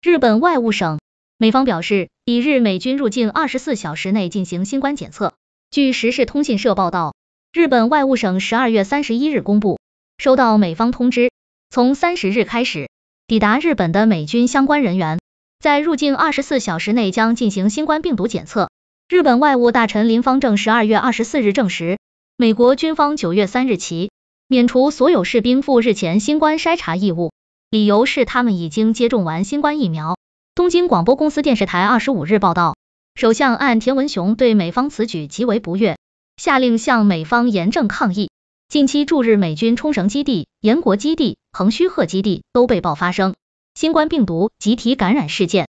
日本外务省美方表示，已日美军入境二十四小时内进行新冠检测。据《时事通讯社》报道，日本外务省十二月三十一日公布，收到美方通知，从三十日开始，抵达日本的美军相关人员，在入境二十四小时内将进行新冠病毒检测。日本外务大臣林方正十二月二十四日证实，美国军方九月三日起免除所有士兵赴日前新冠筛查义务。理由是他们已经接种完新冠疫苗。东京广播公司电视台二十五日报道，首相岸田文雄对美方此举极为不悦，下令向美方严正抗议。近期驻日美军冲绳基地、岩国基地、横须贺基地都被曝发生新冠病毒集体感染事件。